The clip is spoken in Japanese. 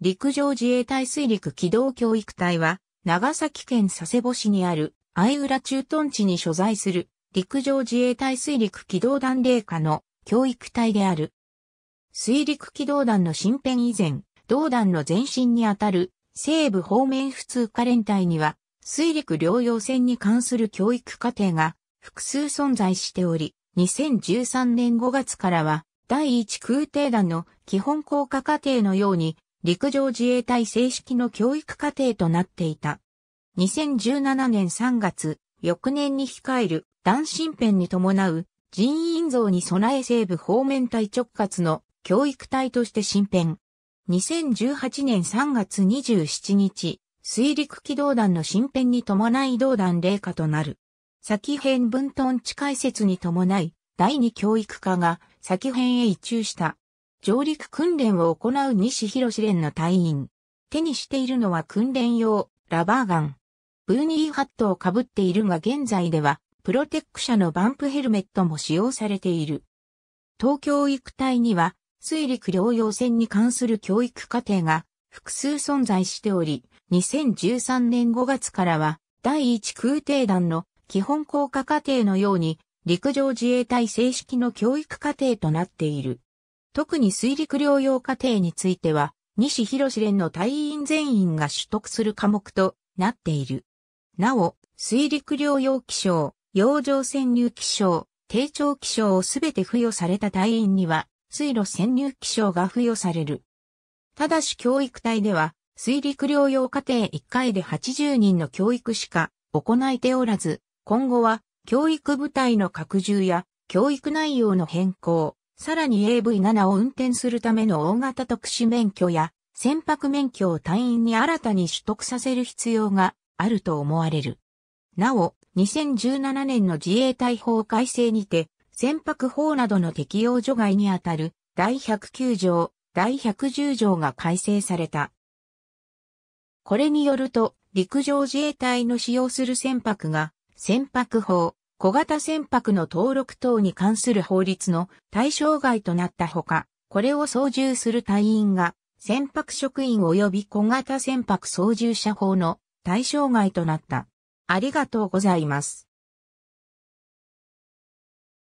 陸上自衛隊水陸機動教育隊は、長崎県佐世保市にある、愛浦駐屯地に所在する、陸上自衛隊水陸機動団霊下の教育隊である。水陸機動団の新編以前、同団の前身にあたる、西部方面普通科連隊には、水陸両用船に関する教育課程が複数存在しており、2013年5月からは、第一空挺団の基本効果課程のように、陸上自衛隊正式の教育課程となっていた。2017年3月、翌年に控える男身編に伴う人員増に備え西部方面隊直轄の教育隊として新編。2018年3月27日、水陸機動団の新編に伴い動団霊下となる。先編分屯地解説に伴い、第二教育課が先編へ移中した。上陸訓練を行う西広志連の隊員。手にしているのは訓練用、ラバーガン。ブーニーハットをかぶっているが現在では、プロテック社のバンプヘルメットも使用されている。東京育隊には、水陸両用船に関する教育課程が複数存在しており、2013年5月からは、第1空挺団の基本効果課程のように、陸上自衛隊正式の教育課程となっている。特に水陸両用課程については、西博連の隊員全員が取得する科目となっている。なお、水陸両用気象、洋上潜入気象、低調気象をすべて付与された隊員には、水路潜入気象が付与される。ただし教育隊では、水陸両用課程1回で80人の教育しか行えておらず、今後は教育部隊の拡充や教育内容の変更、さらに AV7 を運転するための大型特殊免許や船舶免許を隊員に新たに取得させる必要があると思われる。なお、2017年の自衛隊法改正にて、船舶法などの適用除外にあたる第109条、第110条が改正された。これによると、陸上自衛隊の使用する船舶が、船舶法、小型船舶の登録等に関する法律の対象外となったほか、これを操縦する隊員が、船舶職員及び小型船舶操縦者法の対象外となった。ありがとうございます。